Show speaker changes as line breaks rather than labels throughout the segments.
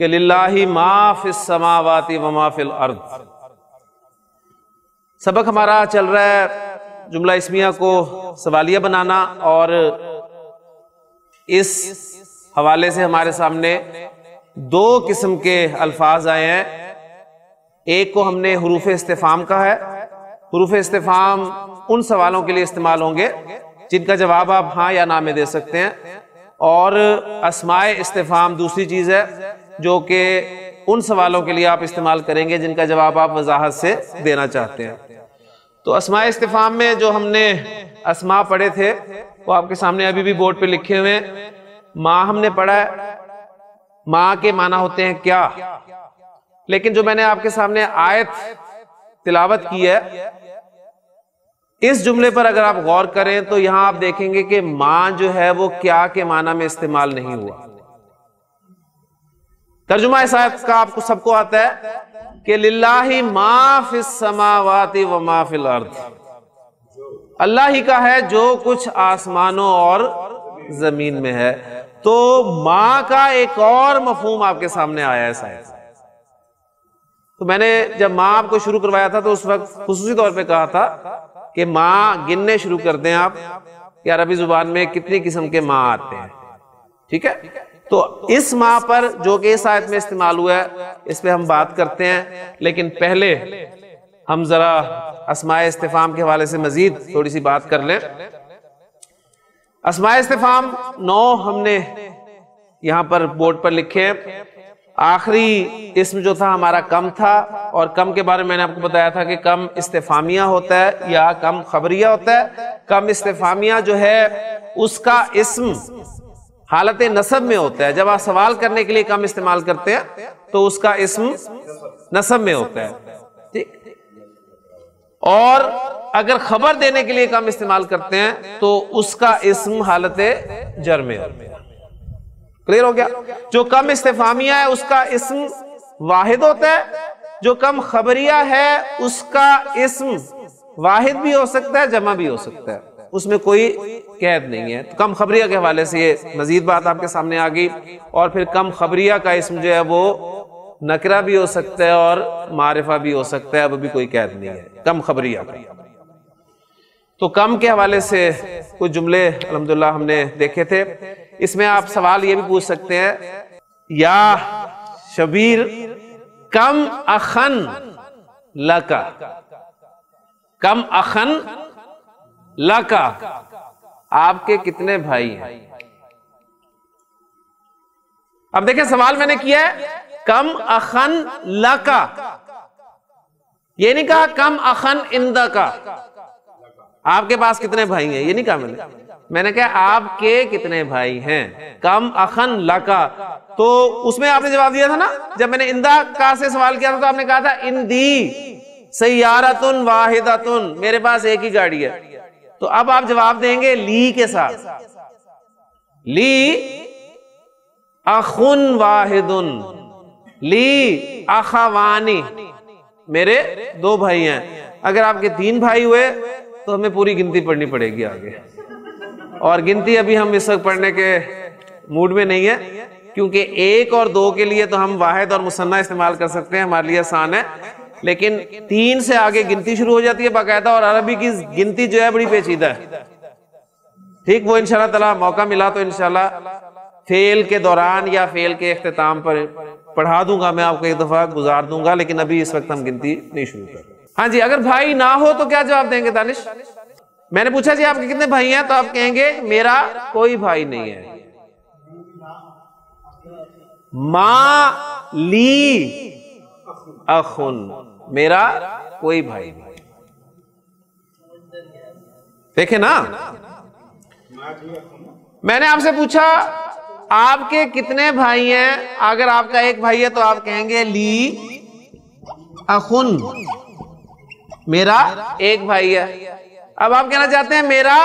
कि लाही माफिस समावाती व अर्द सबक हमारा चल रहा है जुमला इसमिया को सवालिया बनाना और इस हवाले से हमारे सामने दो किस्म के अल्फाज आए हैं एक को हमने हरूफ इस्तेफाम कहा है हरूफ इस्तेफाम उन सवालों के लिए इस्तेमाल होंगे जिनका जवाब आप हाँ या ना में दे सकते हैं और असमाय इस्तेफाम दूसरी चीज़ है जो कि उन सवालों के लिए आप इस्तेमाल करेंगे जिनका जवाब आप वजाहत से देना चाहते हैं तो असमा इस्तेफाम में जो हमने असमा पढ़े थे वो आपके सामने अभी भी बोर्ड पे लिखे हुए हैं माँ हमने पढ़ा है माँ के माना होते हैं क्या लेकिन जो मैंने आपके सामने आयत तिलावत की है इस जुमले पर अगर आप गौर करें तो यहां आप देखेंगे कि माँ जो है वो क्या के माना में इस्तेमाल नहीं हुआ तर्जुमा इस आयत का आपको सबको आता है कि लाही माफिस समावाती व माफिल अर्थ अल्लाह ही का है जो कुछ आसमानों और जमीन में है तो माँ का एक और मफहूम आपके सामने आया है शायद तो मैंने जब माँ आपको शुरू करवाया था तो उस वक्त खसूसी तौर पे कहा था कि माँ गिनने शुरू कर दें आप कि अरबी जुबान में कितनी किस्म के माँ आते हैं ठीक है तो इस माह पर जो कि इस आयत में इस्तेमाल हुआ है इस पर हम बात करते हैं लेकिन पहले हम जरा असमाय इस्तेफाम के हवाले से मजीद थोड़ी सी बात कर लें असमाय इस्तेफाम नौ हमने यहां पर बोर्ड पर लिखे हैं आखिरी इसम जो था हमारा कम था और कम के बारे में मैंने आपको बताया था कि कम इस्तेफामिया होता है या कम खबरिया होता है कम इस्तेफामिया जो है उसका इसम हालत नसब में होता है जब आप सवाल करने के लिए कम इस्तेमाल करते हैं तो उसका इसम नसब में होता है ठीक और अगर खबर देने के लिए कम इस्तेमाल करते हैं तो उसका इसम हालत जर में क्लियर हो गया जो कम इस्तेफामिया है उसका इसम वाहिद होता है जो कम खबरिया है उसका इसम वाहिद भी हो सकता है जमा भी हो सकता है उसमें कोई कैद नहीं है तो कम खबरिया के हवाले से ये मजीद बात आपके सामने आ गई और फिर कम खबरिया का इसम जो है वो नकरा भी हो सकता है और मारिफा भी हो सकता है अब भी कोई कैद नहीं है कम खबरिया तो कम के हवाले से कुछ जुमले अलहमदुल्ला हमने देखे थे इसमें आप सवाल ये भी पूछ सकते हैं या शबीर कम अखन लका कम अखन लका आपके कितने भाई हैं अब देखें सवाल मैंने किया है कम अखन लका ये नहीं कहा कम अखन इंदा का आपके पास कितने भाई हैं ये नहीं कहा मैंने मैंने कहा आपके कितने भाई हैं कम अखन लका तो उसमें आपने जवाब दिया था ना जब मैंने इंदा का से सवाल किया था तो आपने कहा था इंदी सयारतुन वाहिदातुन मेरे पास एक ही गाड़ी है तो अब आप जवाब देंगे ली के साथ ली अखुन वाहिदुन ली अखावानी मेरे दो भाई हैं अगर आपके तीन भाई हुए तो हमें पूरी गिनती पढ़नी पड़ेगी आगे और गिनती अभी हम इस वक्त पढ़ने के मूड में नहीं है क्योंकि एक और दो के लिए तो हम वाहिद और मुसन्ना इस्तेमाल कर सकते हैं हमारे लिए आसान है लेकिन तीन से आगे गिनती शुरू हो जाती है बाकायदा और अरबी की गिनती जो है बड़ी पेचीदा है ठीक वो इनशाला तला मौका मिला तो इनशाला फेल के दौरान या फेल के अख्ताम पर पढ़ा दूंगा मैं आपको एक दफ़ा गुजार दूंगा लेकिन अभी इस वक्त हम गिनती नहीं शुरू कर हाँ जी अगर भाई ना हो तो क्या जवाब देंगे दानिश मैंने पूछा जी आपके कितने भाई हैं तो आप कहेंगे मेरा कोई भाई नहीं है माँ ली अखुन मेरा कोई भाई नहीं देखे ना मैंने आपसे पूछा आपके कितने भाई हैं अगर आपका एक भाई है तो आप कहेंगे ली अखुन मेरा एक भाई है अब आप कहना चाहते हैं मेरा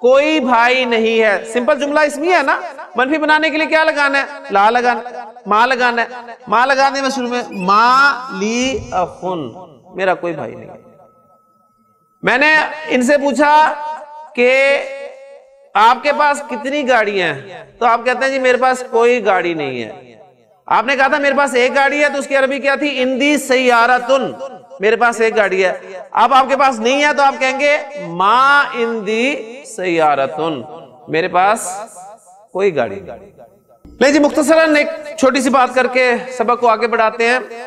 कोई भाई नहीं है सिंपल जुमला इसमें है ना मनफी बनाने के लिए क्या लगाना है ला लगाना माँ लगाना है माँ लगाने में शुरू में मा ली अफुन मेरा कोई भाई नहीं मैंने इनसे पूछा कि आपके पास कितनी गाड़ियां हैं तो आप कहते हैं जी मेरे पास कोई गाड़ी नहीं है आपने कहा था मेरे पास एक गाड़ी है तो उसकी अरबी क्या थी इंदी तुन मेरे पास एक गाड़ी है अब आपके पास नहीं है तो आप कहेंगे मा इंदी तुन मेरे पास कोई गाड़ी नहीं जी मुख्तसरन एक छोटी सी बात करके सबक को आगे बढ़ाते हैं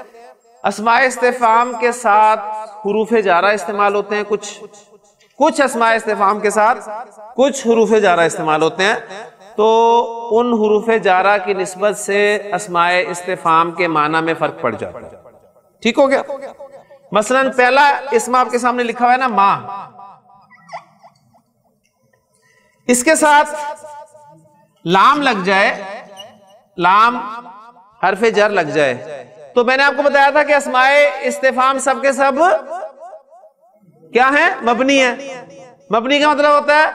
असमाय इस्तेफाम के साथ हरूफ जारा इस्तेमाल होते हैं कुछ कुछ असमाय इस्तेफाम के साथ कुछ हरूफ जारा इस्तेमाल होते हैं तो उन हरूफ जारा की नस्बत से असमाय इस्तेफाम के माना में फ़र्क पड़ जाता है ठीक हो गया मसलन पहला इसमें आपके सामने लिखा हुआ है ना माँ इसके साथ लाम लग जाए लाम हरफे जर लग जाए तो मैंने आपको बताया था कि असमाए इस्तेफाम सबके सब क्या है मबनी है मबनी का मतलब होता है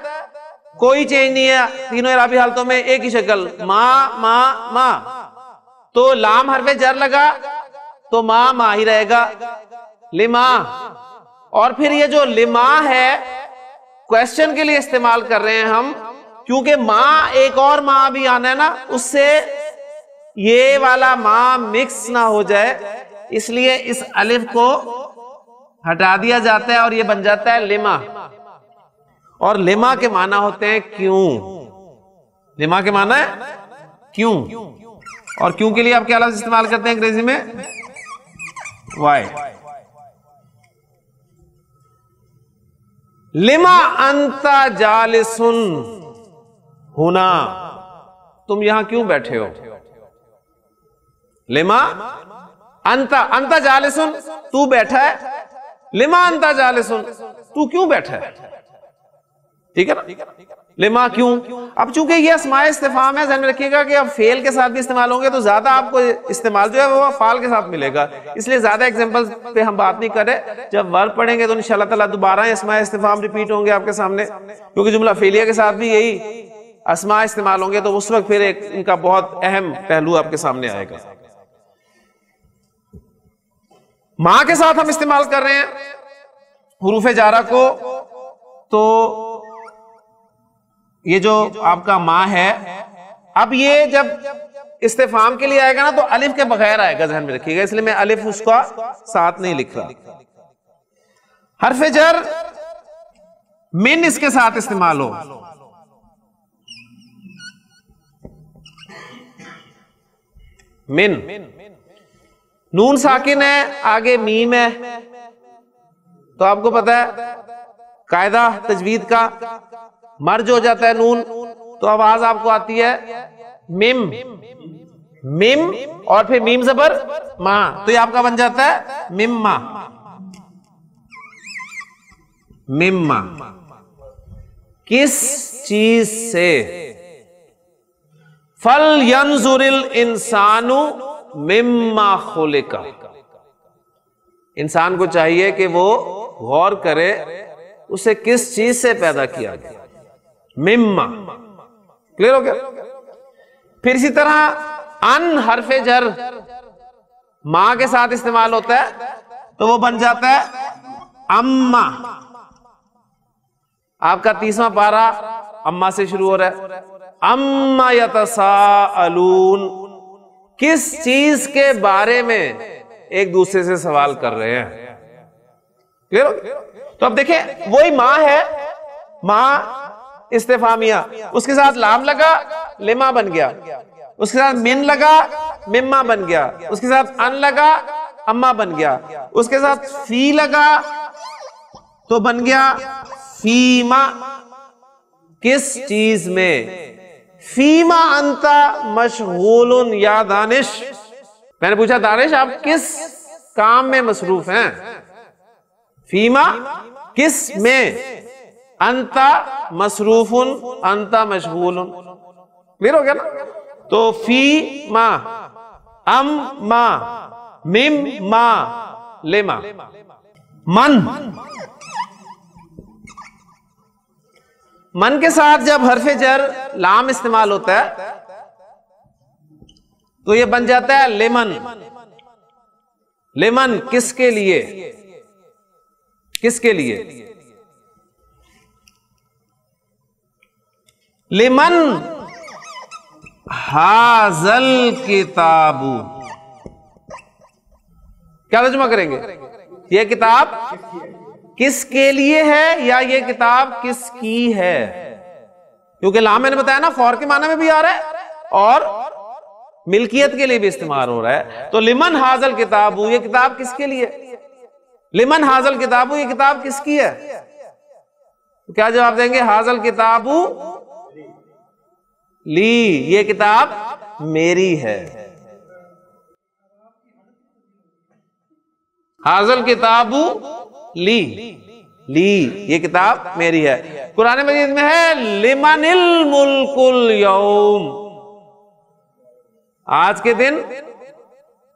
कोई चेंज नहीं है तीनों इराबी हालतों में एक ही शक्ल माँ माँ माँ तो लाम हरफे जर लगा तो माँ माँ ही रहेगा लिमा और फिर ये जो लिमा है क्वेश्चन के लिए इस्तेमाल कर रहे हैं हम क्योंकि माँ एक और माँ भी आना है ना उससे ये वाला मा मिक्स ना हो जाए इसलिए इस अलिफ को हटा दिया जाता है और ये बन जाता है लिमा और लिमा के माना होते हैं क्यों लिमा के माना है क्यों और क्यों के लिए आप क्या लफ्ज इस्तेमाल करते हैं अंग्रेजी में वाई लिमा अंता जालिसुन होना तुम यहां क्यों बैठे हो लिमा अंता अंता जाले सुन तू बैठा है लिमा अंता जाले सुन तू क्यों बैठा है ठीक है ना लिमा क्यों अब चूंकि ये असमाय इस्तेफाम है ध्यान में रखिएगा कि अब फेल के साथ भी इस्तेमाल होंगे तो ज्यादा आपको इस्तेमाल जो है वो फाल के साथ मिलेगा इसलिए ज्यादा एग्जाम्पल पे हम बात नहीं करें जब वर्ब पढ़ेंगे तो इन ताला दोबारा असमा इस्तेफाम रिपीट होंगे आपके सामने क्योंकि जुमला फेलिया के साथ भी यही असमा इस्तेमाल होंगे तो उस वक्त फिर एक इनका बहुत अहम पहलू आपके सामने आएगा मां के साथ हम इस्तेमाल कर रहे हैं हरूफ जारा को तो ये जो आपका मां है अब ये जब इस्तेफाम के लिए आएगा ना तो अलिफ के बगैर आएगा जहन में रखिएगा इसलिए मैं अलिफ उसका साथ नहीं लिख रहा हरफ जर मिन इसके साथ इस्तेमाल हो मिन, मिन नून साकिन है आगे मीम है तो आपको पता है कायदा तजवीद का मर्ज हो जाता है नून तो आवाज आपको आती है मिम मिम और फिर मीम जबर मां तो ये आपका बन जाता है मिम्मा मिम्मा किस चीज से फल यंजुरिल इंसानु मिम्मा खोले का इंसान को चाहिए कि वो गौर करे उसे किस चीज से पैदा किया गया मिम्मा क्लियर हो गया फिर इसी तरह अन हरफे जर मां के साथ इस्तेमाल होता है तो वो बन जाता है अम्मा आपका तीसवा पारा अम्मा से शुरू हो रहा है अम्मा यतसा अलून किस चीज के बारे में एक दूसरे से सवाल कर रहे हैं क्लियर तो अब देखिए वही माँ है माँ इस्तेफामिया उसके साथ लाम लगा लेमा बन गया उसके साथ मिन लगा मिम्मा बन गया उसके साथ अन लगा अम्मा बन गया उसके साथ फी लगा तो बन गया फीमा किस चीज में फीमा अंता मशगूल या दानिश मैंने पूछा दानिश आप किस काम में मसरूफ हैं फीमा किस में अंता मसरूफ उन अंता मशगूल क्लियर हो गया ना तो फी मा अम मा मिम मा लेमा मन मन के साथ जब हरफे जर लाम इस्तेमाल होता है तो ये बन जाता है लेमन लेमन किसके लिए किसके लिए लेमन हाजल किताबू क्या तर्जमा करेंगे यह किताब किसके लिए है या ये किताब किसकी है क्योंकि लाम मैंने बताया ना फॉर के माने में भी आ रहा है और मिल्कियत के लिए भी इस्तेमाल हो रहा है तो लिमन हाजल किताब यह किताब किसके लिए लिमन हाजल किताबू ये किताब किसकी है तो क्या जवाब देंगे हाजल किताबू ली ये किताब मेरी है हाजल किताबू ली ली ये किताब मेरी है कुरान मजीद में है लिमनिल मुल्कुल यौम आज के दिन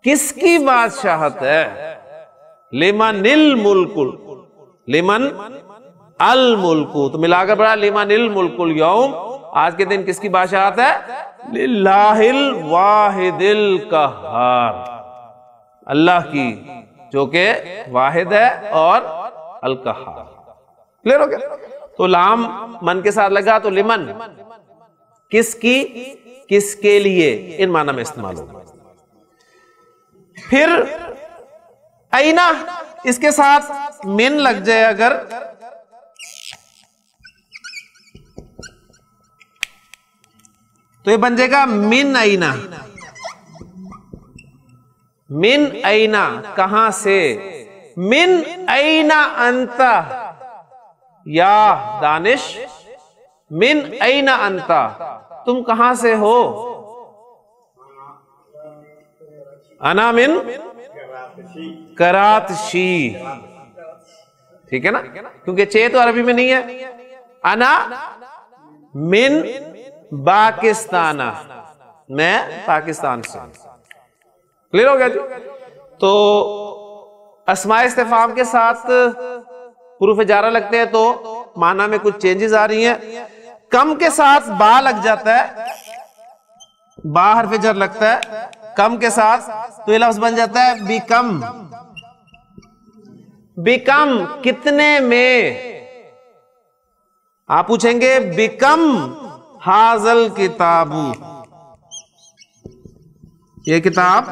किसकी बादशाहत है लिमनिल मुल्कुल लिमन अल मुल्कु तो मिलाकर बड़ा लिमनिल मुल्कुल यौम आज के दिन किसकी बादशाहत है लिल्लाहिल वाहिदिल कहार अल्लाह की जो कि वाहिद है और अलकहा क्लियर हो गया तो लाम मन के साथ लगा तो लिमन किसकी किसके लिए इन माना में इस्तेमाल होगा फिर आईना इसके साथ मिन लग जाए अगर तो ये बन जाएगा मिन आईना मिन ऐना कहा से मिन ऐना अंत या दानिश मिन ऐना अंत तुम कहां से हो अना मिन करातशी ठीक है ना क्योंकि चे तो अरबी में नहीं है अना मिन पाकिस्ताना मैं पाकिस्तान से हूं क्लियर हो गया जी तो असमा इस्तेफाम के साथ प्रूफ जारा लगते हैं तो माना में कुछ चेंजेस आ रही हैं कम के साथ बा लग जाता है बा हरफ जर लगता है कम के साथ तो ये लफ्ज बन जाता है बिकम बिकम कितने में आप पूछेंगे बिकम हाजल किताबू ये किताब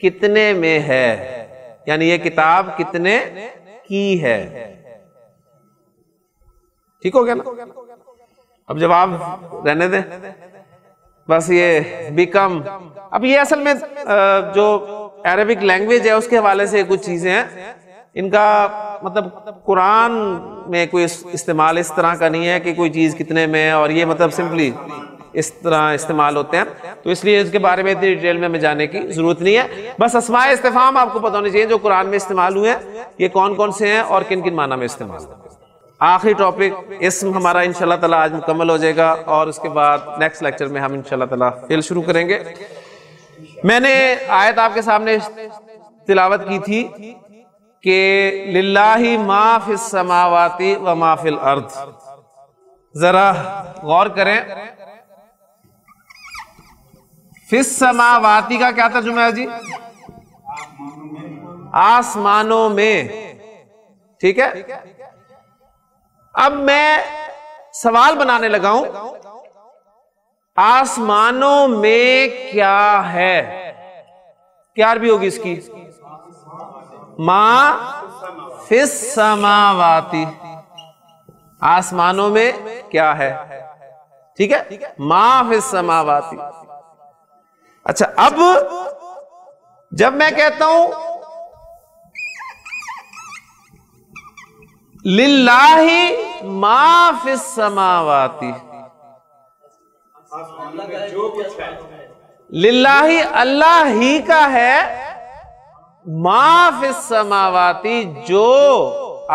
कितने में है यानी ये किताब कितने की है ठीक हो गया ना अब जवाब रहने दे बस ये बिकम अब ये असल में जो अरेबिक लैंग्वेज है उसके हवाले से कुछ चीज़ें हैं इनका मतलब कुरान में कोई इस्तेमाल इस तरह का नहीं है कि कोई चीज़ कितने में है और ये मतलब सिंपली इस तरह इस्तेमाल होते हैं तो इसलिए इसके बारे में इतनी डिटेल में हमें जाने की ज़रूरत नहीं है बस असमा इस्तेफाम आपको पता होना चाहिए जो कुरान में इस्तेमाल हुए हैं ये कौन कौन से हैं और किन किन माना में इस्तेमाल आखिरी टॉपिक इसम हमारा इन ताला आज मुकम्मल हो जाएगा और उसके बाद नेक्स्ट लेक्चर में हम इन ताला फिर शुरू करेंगे मैंने आयत आपके सामने तिलावत की थी कि लाही माफिल समावाती व माफिल अर्थ ज़रा गौर करें फिस समावाती का क्या तर्जुमा है जी आसमानों में ठीक है अब मैं सवाल बनाने लगा हूं आसमानों में क्या है क्या भी होगी इसकी मां फिस समावाती आसमानों में क्या है ठीक है माफ फिस समावाती अच्छा अब जब मैं कहता हूं लिल्लाही माफिस समावाती लिल्लाही अल्लाह ही का है माफ समावाती जो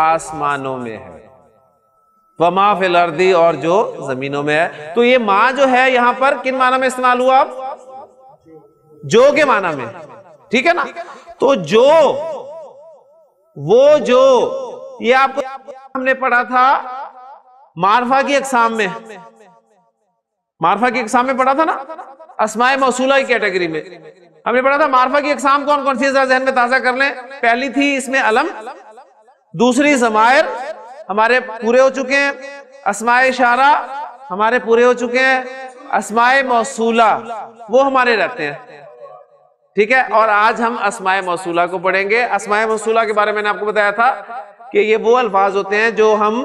आसमानों में है वह माफिल अर्दी और जो जमीनों में है तो ये माँ जो है यहां पर किन माना में इस्तेमाल हुआ आप जो के माना में ठीक है ना तो जो वो जो ये आपको हमने पढ़ा था मारफा की एग्जाम में मारफा की एग्जाम में पढ़ा था ना असमाय मौसूला की कैटेगरी में हमने पढ़ा था मारफा की एग्जाम कौन कौन सी जहन में ताजा कर लें पहली थी इसमें अलम दूसरी जमायर हमारे पूरे हो चुके हैं असमाय इशारा हमारे पूरे हो चुके हैं असमाय मौसूला वो हमारे रहते हैं ठीक है और तो आज हम असमाय मौसूला को पढ़ेंगे असमाय मौसूला के बारे में मैंने आपको बताया था कि ये वो अल्फाज होते हैं जो हम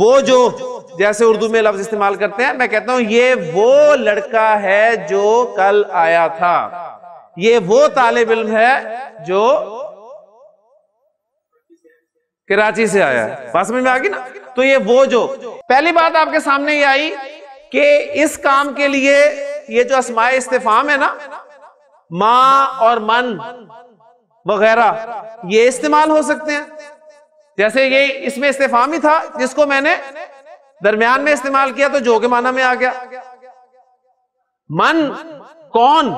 वो जो जैसे उर्दू में लफ्ज इस्तेमाल करते हैं मैं कहता हूं ये वो लड़का है जो कल आया था ये वो तालिब इल्म है जो कराची से आया है बात समझ में आ गई ना तो ये वो जो पहली बात आपके सामने ये आई कि इस काम के लिए ये जो असमाय इस्तेफाम है ना माँ और मन वगैरह ये इस्तेमाल हो सकते हैं जैसे ये इसमें ही था जिसको मैंने दरमियान में इस्तेमाल किया तो जो के माना में आ गया मन कौन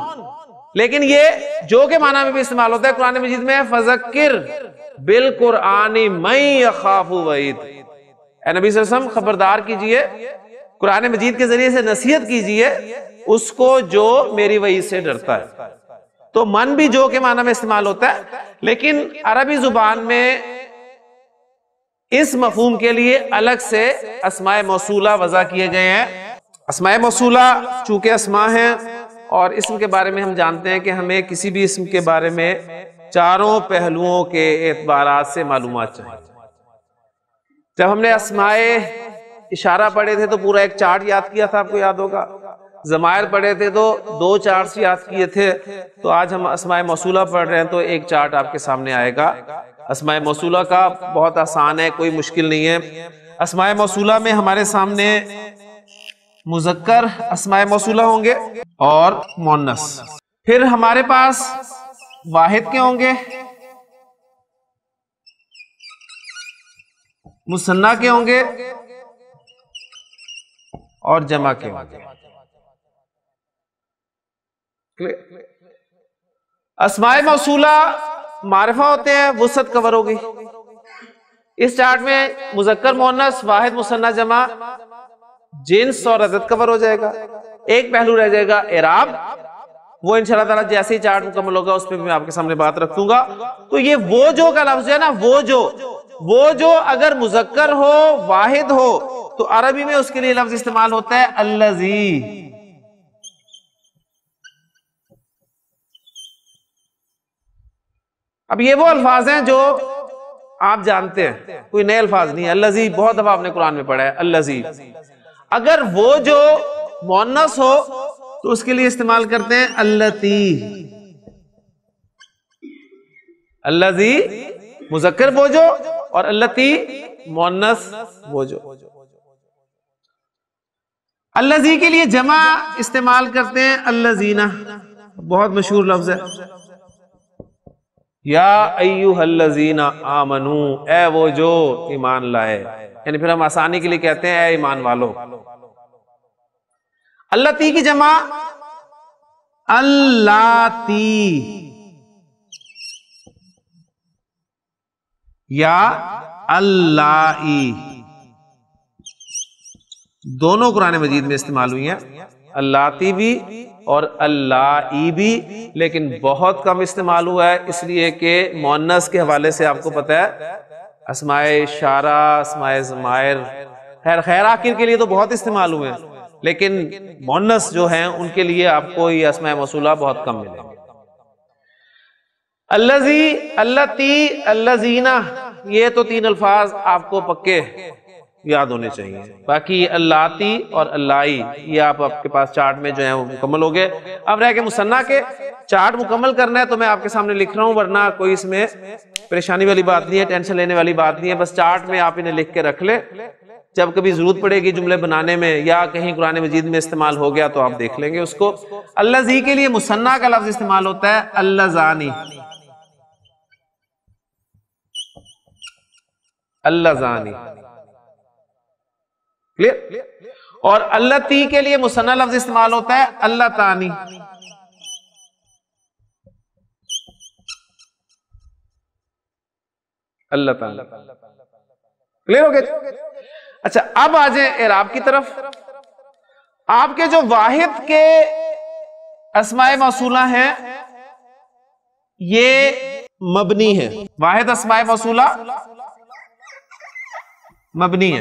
लेकिन ये जो के माना में भी इस्तेमाल होता है कुरान मजीद में फजकिर बिल कुरआनी मई खाफू वईद नबी सरसम खबरदार कीजिए कुरान मजीद के जरिए से नसीहत कीजिए उसको जो मेरी वही से डरता है तो मन भी जो के माना में इस्तेमाल होता है लेकिन अरबी जुबान में इस मफहम के लिए अलग से असमाय मौसूला वजह किए गए हैं असमाय मौसूला चूंकि असमा हैं और इसम के बारे में हम जानते हैं कि हमें किसी भी इसम के बारे में चारों पहलुओं के एतबार से मालूम चाहिए जब हमने असमाय इशारा पढ़े थे तो पूरा एक चार्ट याद किया था आपको याद होगा जमायर पढ़े थे तो दो चार्ट याद किए थे तो आज हम असमाय मौसूला पढ़ रहे हैं तो एक चार्ट आपके सामने आएगा असमाय मौसूला का बहुत आसान है कोई मुश्किल नहीं है असमाय मौसूला में हमारे सामने मुजक्कर असमाय मौसूला होंगे और मोनस फिर हमारे पास वाहिद के होंगे मुसन्ना के होंगे और जमा के होंगे असमाय मौसूला मारफा होते हैं वसत कवर होगी इस चार्ट में मुजक्कर मोहनस वाहिद मुसन्ना जमा जिन्स और रजत कवर हो जाएगा एक पहलू रह जाएगा एराब वो इंशाल्लाह ताला जैसे ही चार्ट मुकम्मल होगा उस पर मैं आपके सामने बात रखूंगा तो ये वो जो का लफ्ज है ना वो जो वो जो अगर मुजक्कर हो वाहिद हो तो अरबी में उसके लिए लफ्ज इस्तेमाल होता है अल्लाजी अब ये वो अल्फाज हैं जो आप जानते हैं कोई नए अल्फाज नहीं है अल्लाजी बहुत दफा आपने कुरान में पढ़ा है अल्लाजी अगर वो जो मोनस हो तो उसके लिए इस्तेमाल करते हैं अल्लती अल्लाजी मुजक्कर बोझो और अल्लती मोनस बोझो अल्लाजी के लिए जमा इस्तेमाल करते हैं अल्लाजीना बहुत मशहूर लफ्ज है या अयुहल्लजीना आमनू ए वो जो ईमान लाए यानी फिर हम आसानी के लिए कहते हैं ए ईमान वालो अल्लाह ती की जमा अल्लाह ती या अल्लाह दोनों कुरान मजीद में इस्तेमाल हुई है अल्लाती भी और अल्लाई भी लेकिन बहुत कम इस्तेमाल हुआ है इसलिए कि मोनस के हवाले से आपको पता है असमाय शारा असमाय जमायर खैर खैर आखिर के लिए तो बहुत इस्तेमाल हुए हैं लेकिन मोनस जो हैं उनके लिए आपको ये असमाय मसूला बहुत कम मिलेगा अल्लाजी अल्लाती अल्लाजीना ये तो तीन अल्फाज आपको पक्के याद होने चाहिए बाकी अल्लाती और अल्लाई ये आप आपके पास चार्ट में जो है वो मुकम्मल हो गए अब रह के मुसन्ना के चार्ट मुकम्मल करना है तो मैं आपके सामने लिख रहा हूँ वरना कोई इसमें परेशानी वाली बात नहीं है टेंशन लेने वाली बात नहीं है बस चार्ट में आप इन्हें लिख के रख ले जब कभी जरूरत पड़ेगी जुमले बनाने में या कहीं कुरान मजीद में इस्तेमाल हो गया तो आप देख लेंगे उसको अल्लाह जी के लिए मुसन्ना का लफ्ज इस्तेमाल होता है अल्लाजानी जानी क्लियर और अल्लाह ती के लिए मुसन्ना लफ्ज इस्तेमाल होता है अल्लाह तानी अल्लाह ताला क्लियर हो गया अच्छा अब आ जाए एराब की तरफ आपके जो वाहिद के असमाय मौसूला हैं ये मबनी है वाहिद असमाय मौसूला मबनी है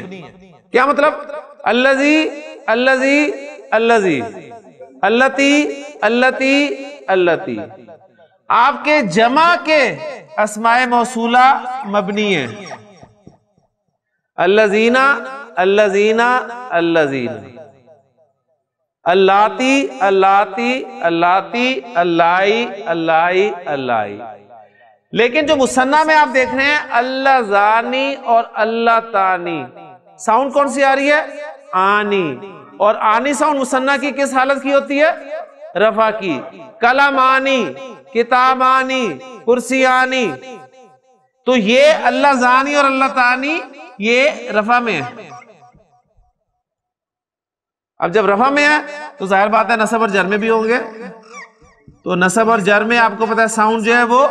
क्या मतलब अल्लाजी अल्लाजी अल्लाजी अल्लती अल्लती अल्लती आपके जमा के असमाय मौसूला मबनी है अल्लाजीना अल्लाजीना अल्लाजीना अल्लाती अल्लाती अल्लाती अल्लाई अल्लाई अल्लाई लेकिन जो मुसन्ना में आप देख रहे हैं अल्लाह जानी और अल्लाह तानी साउंड कौन सी आ रही है आनी और आनी साउंड मुसन्ना की किस हालत की होती है रफा की आनी किताब आनी कुर्सी आनी तो ये अल्लाह जानी और अल्लाह तानी ये रफा में है अब जब रफा में है तो जाहिर बात है नसब और जर में भी होंगे तो नसब और जर में आपको पता है साउंड जो है वो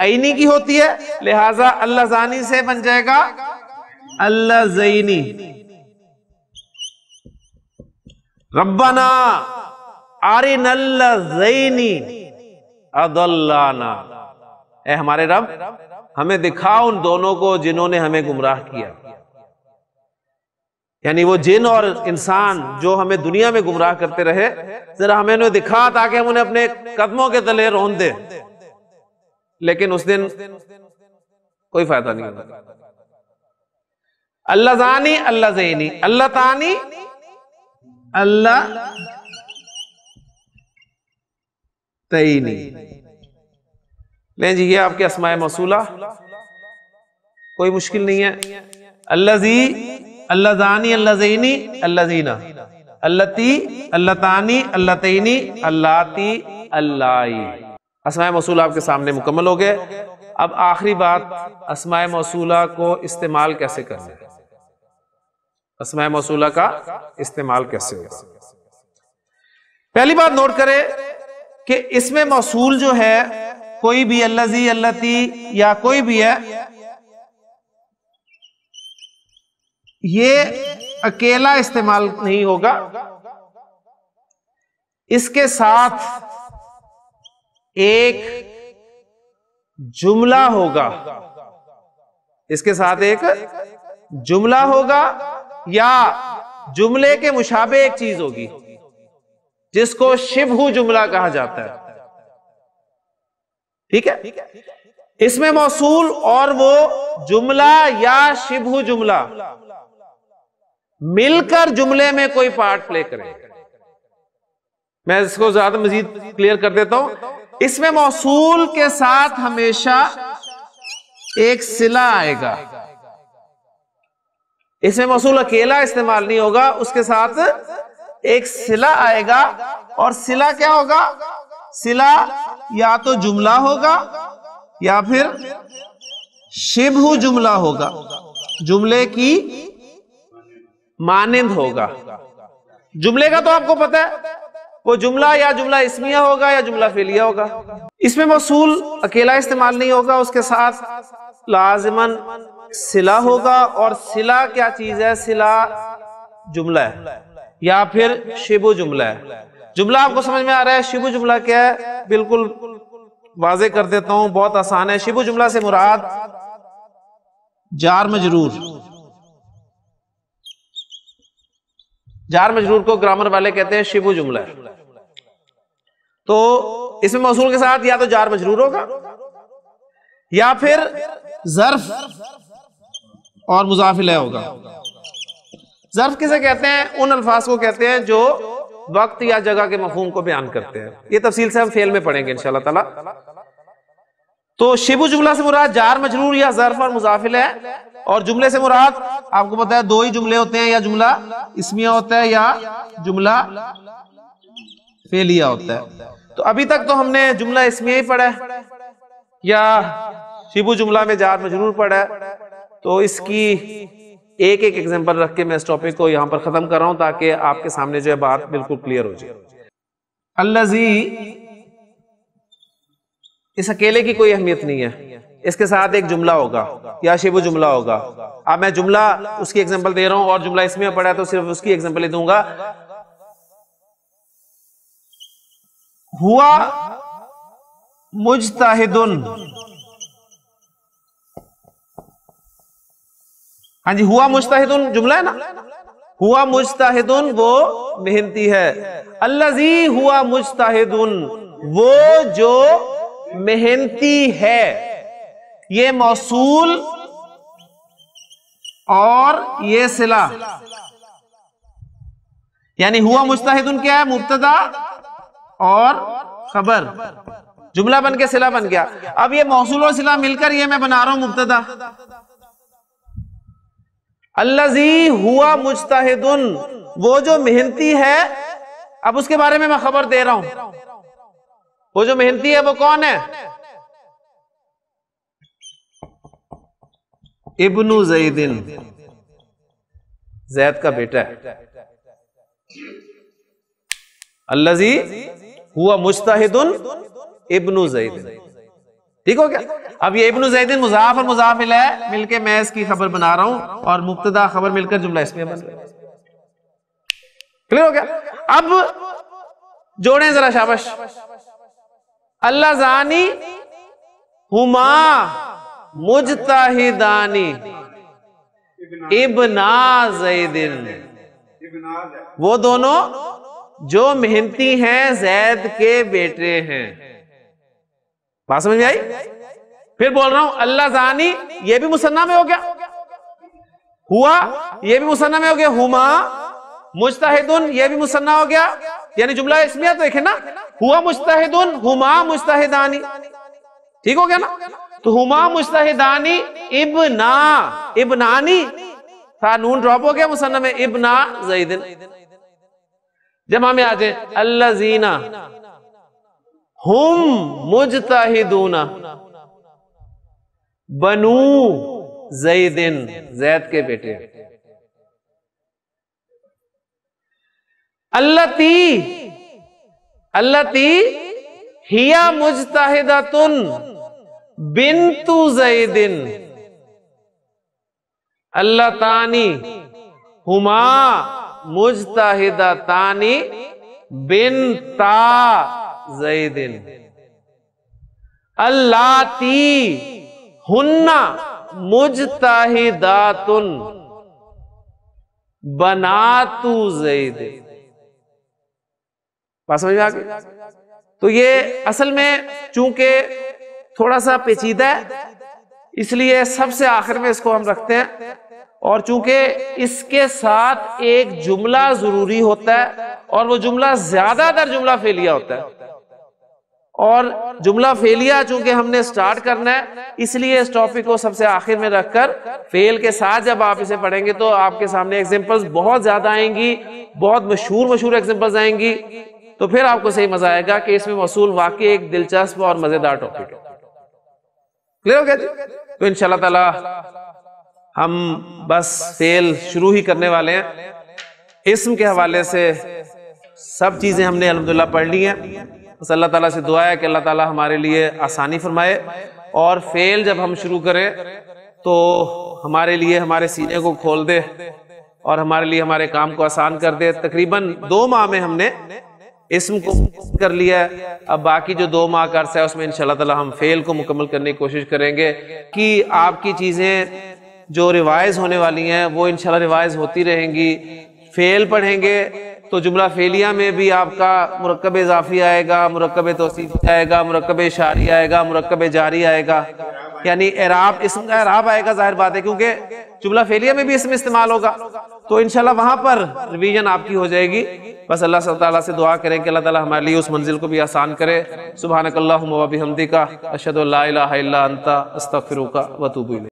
आईनी की होती है लिहाजा अल्लाह जानी से बन जाएगा अल्लाह जईनी रब्बाना आरी अदल्लाना ए हमारे रब हमें दिखा उन दोनों को जिन्होंने हमें गुमराह किया यानी वो जिन और इंसान जो हमें दुनिया में गुमराह करते रहे जरा हमें उन्हें दिखा ताकि हम उन्हें अपने कदमों के तले रोन दें लेकिन उस दिन कोई फायदा नहीं होगा अल्लाह जानी अल्लाह जैनी अल्लाह तानी अल्लाह तयनी नहीं जी ये आपके असमाय मसूला कोई मुश्किल नहीं है अल्लाह जी अल्लाह जानी अल्लाह जैनी अल्लाह जीना अल्लाह ती अल्लाह तानी अल्लाह तयनी अल्लाह ती अल्लाह असमाय मौसूल आपके सामने मुकम्मल हो गए अब आखिरी बात असमाय मौसूला को इस्तेमाल कैसे करना है असमाय मौसूला का इस्तेमाल कैसे होगा पहली बात नोट करें कि इसमें मौसूल जो है कोई भी अल्लाजी अल्लाती या कोई भी है ये अकेला इस्तेमाल नहीं होगा इसके साथ एक जुमला होगा इसके साथ एक जुमला होगा या जुमले के मुशाबे एक चीज होगी जिसको शिवहु जुमला कहा जाता है ठीक है इसमें मौसूल और वो जुमला या शिवहु जुमला मिलकर जुमले में कोई पार्ट प्ले करे मैं इसको ज्यादा मजीद क्लियर कर देता हूं इसमें मौसूल के साथ हमेशा एक सिला आएगा इसमें मौसूल अकेला इस्तेमाल नहीं होगा उसके साथ एक सिला आएगा और सिला क्या होगा सिला या तो जुमला होगा या फिर शिभु जुमला होगा जुमले की मानिंद होगा जुमले का तो आपको पता है वो जुमला या जुमला इसमिया होगा या जुमला फेलिया होगा इसमें मौसूल अकेला इस्तेमाल नहीं होगा उसके साथ लाजमन सिला होगा और सिला क्या चीज है सिला जुमला है या फिर शिबु जुमला है जुमला आपको समझ में आ रहा है शिबु जुमला क्या है बिल्कुल वाजे कर देता हूं बहुत आसान है शिबु जुमला से मुराद जार मजरूर जार मजरूर को ग्रामर वाले कहते हैं शिबू जुमला तो इसमें मौसू के साथ या तो जार मजरूर होगा या फिर जर्फ और मुजाफिल होगा जर्फ किसे कहते हैं उन अल्फाज को कहते हैं जो वक्त या जगह के मफहूम को बयान करते हैं ये तफसील से हम फेल में पढ़ेंगे इन ताला तो शिबू जुमला से मुराद जार मजरूर या जर्फ और मुजाफिल है और जुमले से मुराद आपको पता है दो ही जुमले होते हैं या जुमला इसमिया होता है या जुमला फेलिया होता है तो अभी तक तो हमने जुमला इसमिया ही पढ़ा है या शिबू जुमला में जार में जरूर पढ़ा है तो इसकी एक एक एग्जाम्पल रख के मैं इस टॉपिक को यहाँ पर खत्म कर रहा हूं ताकि आपके सामने जो है बात बिल्कुल क्लियर हो जाए अल्लाजी इस अकेले की कोई अहमियत नहीं है इसके साथ एक जुमला होगा या शिव जुमला होगा अब मैं जुमला उसकी एग्जाम्पल दे रहा हूं और जुमला इसमें पड़ा है तो सिर्फ उसकी एग्जाम्पल दूंगा हुआ मुजताहिदुन हाँ जी हुआ मुजताहिदुन जुमला है ना हुआ मुजताहिदुन वो मेहनती है अल्लाजी हुआ मुजताहिदुन वो जो मेहनती है ये मौसूल और ये सिला यानी हुआ मुस्ताहिद क्या है मुबतदा और खबर जुमला बन के सिला बन गया अब ये मौसूल और सिला मिलकर ये मैं बना रहा हूं मुबतदा अल्लाजी हुआ मुश्ताहिद वो जो मेहनती है अब उसके बारे में मैं खबर दे रहा हूं वो जो मेहनती है वो कौन है इब्न जैदिन जैद का बेटा है अल्लाजी हुआ मुश्ताहिदुन इबनु जैदिन ठीक हो गया अब ये इबनु जैदिन मुजाफ और मुजाफ है मिलके मैं इसकी खबर बना रहा हूं और मुब्तदा खबर मिलकर जुमला इसमें बन क्लियर हो गया अब जोड़े जरा शाबाश अल्लाह जानी हुमा मुजताहिदानी जैद वो दोनों जो मेहनती हैं जैद के बेटे हैं बात समझ में आई फिर बोल रहा हूं अल्लाह जानी ये भी मुसन्ना में हो गया हुआ ये भी मुसन्ना में हो गया हुमा मुश्ताहिदुन ये भी मुसन्ना हो गया यानी जुमला इसमें तो देखे ना हुआ मुश्ताहिदुन हुमा मुश्ताहिदानी ठीक हो गया ना तो हुमा मुस्तहिदानी इबना इबनानी था नून ड्रॉप हो गया मुसन्न में इबना जईदिन जब में आ जाए अल्लाह जीना बनू जईदिन जैद के बेटे अल्लती अल्लती हिया मुजताहिदा तुन बिन जैदिन अल्लाह तानी हुमा मुजताहिदा तानी बिन ता जैदिन ती हुन्ना बना तू जैदिन बात समझ में आ गई तो ये असल में चूंकि थोड़ा सा पेचीदा है इसलिए सबसे आखिर में इसको हम रखते हैं और चूंकि इसके साथ एक जुमला जरूरी होता है और वो जुमला ज्यादातर जुमला फेलिया होता है और जुमला फेलिया चूंकि हमने स्टार्ट करना है इसलिए इस टॉपिक को सबसे आखिर में रखकर फेल के साथ जब आप इसे पढ़ेंगे तो आपके सामने एग्जांपल्स बहुत ज्यादा आएंगी बहुत मशहूर मशहूर एग्जांपल्स आएंगी तो फिर आपको सही मजा आएगा कि इसमें वसूल वाकई एक दिलचस्प और मजेदार टॉपिक है क्लियर हो गया तो इनशाला तला हम बस सेल शुरू ही करने वाले हैं इसम के हवाले से सब चीज़ें हमने अलहमदिल्ला पढ़ ली हैं बस अल्लाह ताला से दुआ है कि अल्लाह ताला हमारे लिए आसानी फरमाए और फेल जब हम शुरू करें तो हमारे लिए हमारे सीने को खोल दे और हमारे लिए हमारे काम को आसान कर दे तकरीबन दो माह में हमने इसम को कर लिया है अब बाकी जो दो माह का अर्सा है उसमें इन तला हम फेल को मुकम्मल करने की कोशिश करेंगे कि आपकी चीज़ें जो रिवाइज होने वाली हैं वो इनशाला रिवाइज होती रहेंगी फेल पढ़ेंगे तो जुमला फेलिया में भी आपका मरकब इजाफी आएगा मरकब तो आएगा मरकब शारी आएगा मरकब जारी आएगा यानी एराब इसम का एराब आएगा जाहिर बात है क्योंकि चुबला फेलिया में भी इसमें इस्तेमाल होगा तो इनशाला वहां पर रिवीजन आपकी हो जाएगी बस अल्लाह ताला से दुआ करें कि अल्लाह ताला हमारे लिए उस मंजिल को भी आसान करे सुबह नकल्ला हमदी का अशद वतूबी